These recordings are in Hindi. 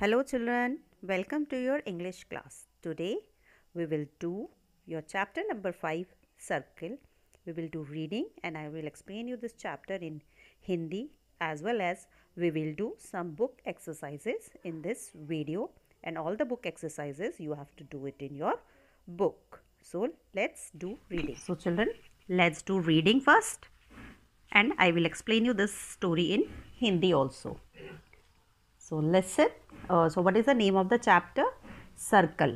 Hello children, welcome to your English class. Today we will do your chapter number 5 circle. We will do reading and I will explain you this chapter in Hindi as well as we will do some book exercises in this video and all the book exercises you have to do it in your book. So let's do reading. So children, let's do reading first and I will explain you this story in Hindi also. So lesson, uh, so what is the name of the chapter? Circle.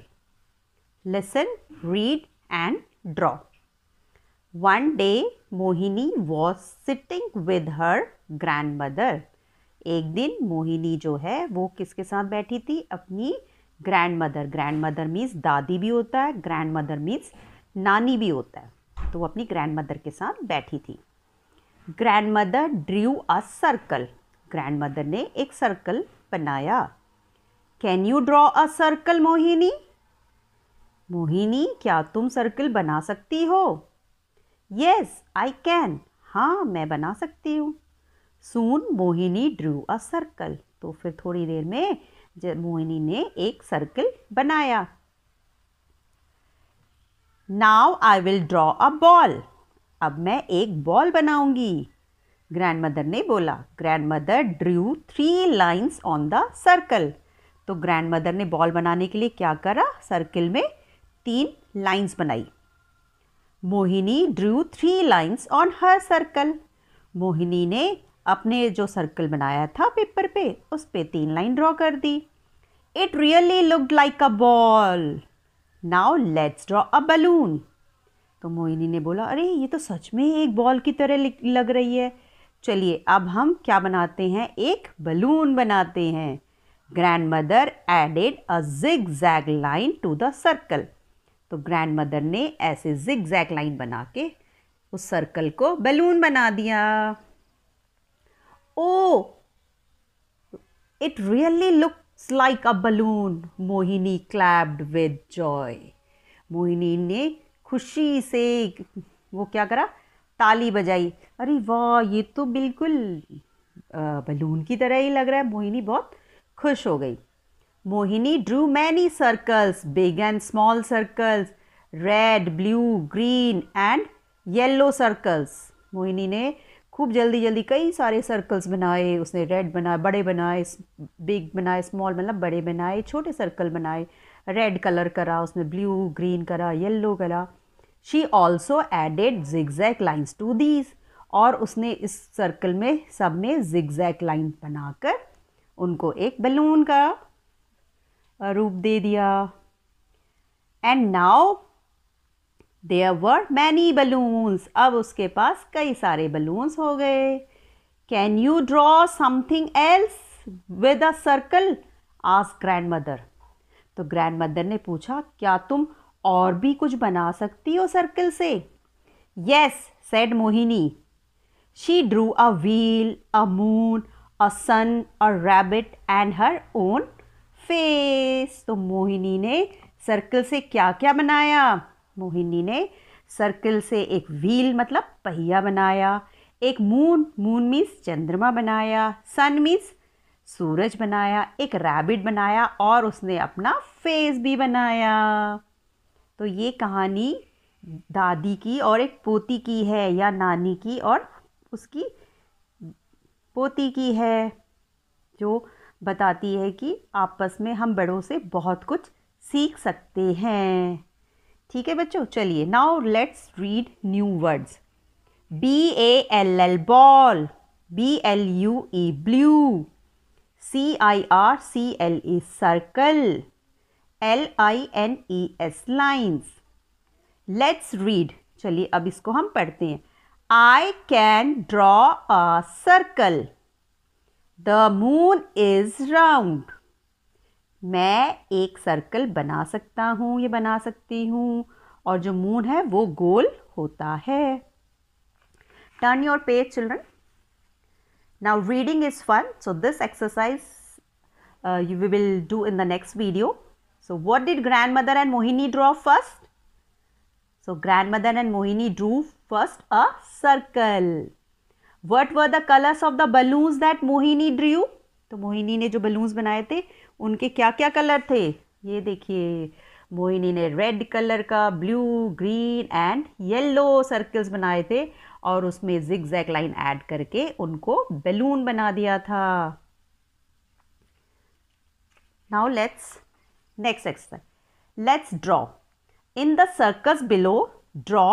Listen, read and draw. One day Mohini was sitting with her grandmother. एक दिन मोहिनी जो है वो किसके साथ बैठी थी अपनी grandmother grandmother means दादी भी होता है ग्रैंड मदर मीन्स नानी भी होता है तो वो अपनी ग्रैंड मदर के साथ बैठी थी grandmother drew a circle grandmother ने एक सर्कल बनाया can you draw a circle Mohini Mohini क्या तुम सर्कल बना सकती हो येस आई कैन हाँ मैं बना सकती हूँ soon Mohini drew a circle तो फिर थोड़ी देर में मोहिनी ने एक सर्कल बनाया now I will draw a ball अब मैं एक बॉल बनाऊंगी ग्रैंडमदर ने बोला grandmother drew three lines on the circle तो ग्रैंडमदर ने बॉल बनाने के लिए क्या करा सर्किल में तीन लाइंस बनाई Mohini drew three lines on her circle Mohini ने अपने जो सर्कल बनाया था पेपर पे उस पर तीन लाइन ड्रॉ कर दी it really looked like a ball now let's draw a balloon तो मोहिनी ने बोला अरे ये तो सच में एक बॉल की तरह लग रही है चलिए अब हम क्या बनाते हैं एक बलून बनाते हैं grandmother added a zigzag line to the circle तो ग्रैंड मदर ने ऐसे जिग जैग लाइन बना के उस सर्कल को बलून बना दिया oh it really looks like a balloon Mohini clapped with joy Mohini ने खुशी से वो क्या करा ताली बजाई अरे वाह ये तो बिल्कुल बलून की तरह ही लग रहा है मोहिनी बहुत खुश हो गई Mohini drew many circles big and small circles red blue green and yellow circles Mohini ने खूब जल्दी जल्दी कई सारे सर्कल्स बनाए उसने रेड बनाए बड़े बनाए बिग बनाए स्मॉल मतलब बड़े बनाए छोटे सर्कल बनाए रेड कलर करा उसमें ब्लू ग्रीन करा येलो करा she also added zigzag lines to these और उसने इस सर्कल में सब में जिगजैक लाइन बनाकर उनको एक बलून का रूप दे दिया and now there were many balloons अब उसके पास कई सारे बलून्स हो गए can you draw something else with a circle ask grandmother तो ग्रैंड मदर ने पूछा क्या तुम और भी कुछ बना सकती हो सर्कल से yes said Mohini she drew a wheel a moon a sun a rabbit and her own face तो मोहिनी ने सर्कल से क्या क्या बनाया मोहिनी ने सर्कल से एक व्हील मतलब पहिया बनाया एक मून मून मीन्स चंद्रमा बनाया सन मीन्स सूरज बनाया एक रैबिट बनाया और उसने अपना फेस भी बनाया तो ये कहानी दादी की और एक पोती की है या नानी की और उसकी पोती की है जो बताती है कि आपस में हम बड़ों से बहुत कुछ सीख सकते हैं ठीक है बच्चों चलिए now let's read new words B A L L ball B L U E blue C I R C L E circle L I N E S lines let's read चलिए अब इसको हम पढ़ते हैं I can draw a circle the moon is round मैं एक सर्कल बना सकता हूँ ये बना सकती हूँ और जो मून है वो गोल होता है turn your page children now reading is fun so this exercise uh, you do will do in the next video So what did grandmother and Mohini draw first? So grandmother and Mohini drew first a circle. What were the colors of the balloons that Mohini drew? तो mohini ne jo balloons banaye the unke kya kya color the ye dekhiye mohini ne red color ka blue green and yellow circles banaye the और उसमें जिग जैक लाइन ऐड करके उनको बैलून बना दिया था now let's exercise let's draw in the circles below draw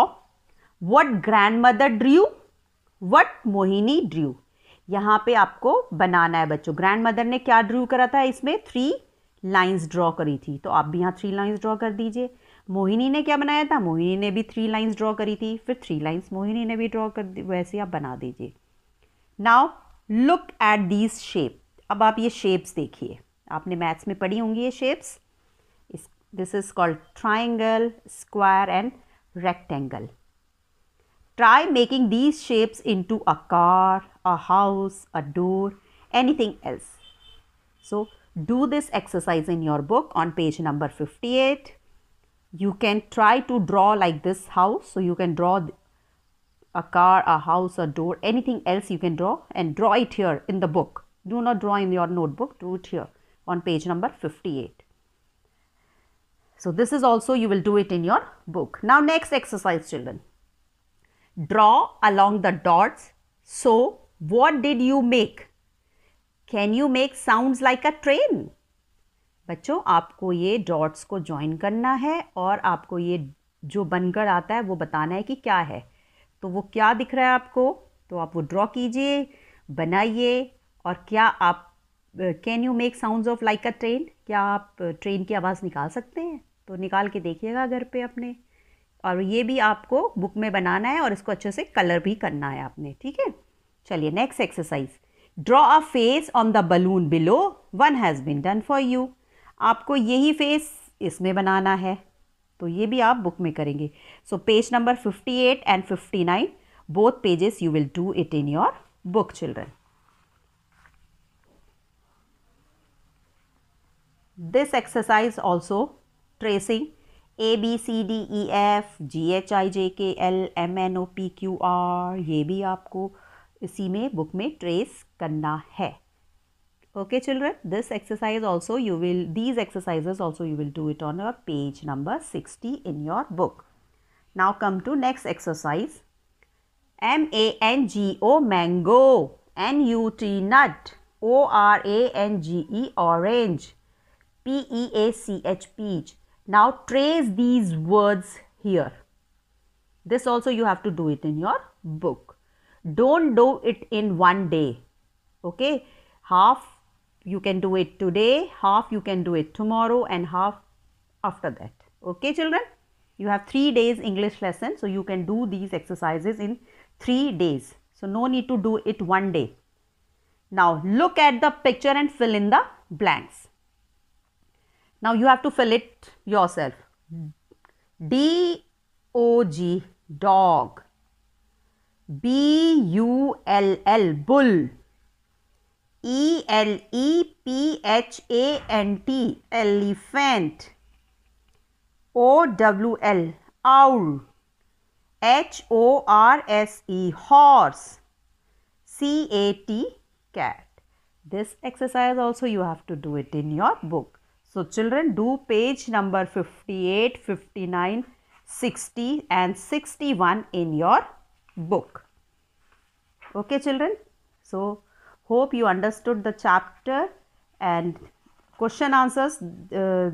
what grandmother drew what Mohini drew यहाँ पे आपको बनाना है बच्चों ग्रैंड मदर ने क्या ड्रू करा था इसमें थ्री लाइन्स ड्रॉ करी थी तो आप भी यहाँ थ्री लाइन्स ड्रॉ कर दीजिए मोहिनी ने क्या बनाया था मोहिनी ने भी थ्री लाइन्स ड्रॉ करी थी फिर थ्री लाइन्स मोहिनी ने भी ड्रॉ कर दी वैसे आप बना दीजिए now look at these shape अब आप ये शेप्स देखिए आपने मैथ्स में पढ़ी होंगी ये shapes This is called triangle, square and rectangle. Try making these shapes into a car, a house, a door, anything else. So do this exercise in your book on page number 58. You can try to draw like this house. So you can draw a car, a house, a door, anything else you can draw and draw it here in the book. Do not draw in your notebook, do it here on page number 58. So this is also you will do it in your book. Now next exercise children. Draw along the dots. So what did you make? Can you make sounds like a train? बच्चों आपको ये डॉट्स को ज्वाइन करना है और आपको ये जो बनकर आता है वो बताना है कि क्या है तो वो क्या दिख रहा है आपको तो आप वो ड्रॉ कीजिए बनाइए और क्या आप can you make sounds of like a train क्या आप ट्रेन की आवाज़ निकाल सकते हैं तो निकाल के देखिएगा घर पे अपने और ये भी आपको बुक में बनाना है और इसको अच्छे से कलर भी करना है आपने ठीक है चलिए next exercise draw a face on the balloon below one has been done for you आपको यही फेस इसमें बनाना है तो ये भी आप बुक में करेंगे so page number fifty eight and fifty nine both pages you will do it in your book children this exercise also tracing A B C D E F G H I J K L M N O P Q R ये भी आपको इसी में बुक में ट्रेस करना है okay children this exercise also you will these exercise also you will do it on your page number sixty in your book now come to next exercise M A N G O mango N U T nut O R A N G E orange P E A C H peach Now trace these words here. This also you have to do it in your book. Don't do it in one day. Okay. Half you can do it today, half you can do it tomorrow and half after that. Okay children. You have three days English lesson. So you can do these exercises in three days. So no need to do it one day. Now look at the picture and fill in the blanks. Now you have to fill it yourself. Hmm. D O G dog. B U L L bull. E L E P H A N T elephant. O W L owl. H O R S E horse. C A T cat. This exercise also you have to do it in your book. So children do page number 58, 59, 60 and 61 in your book. Okay children. So hope you understood the chapter and question answers. Uh,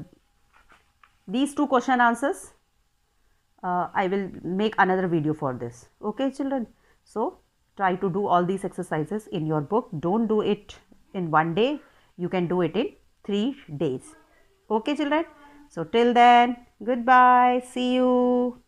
these two question answers. Uh, I will make another video for this. Okay children. So try to do all these exercises in your book. Don't do it in one day. You can do it in three days. Okay children? So till then, goodbye. See you.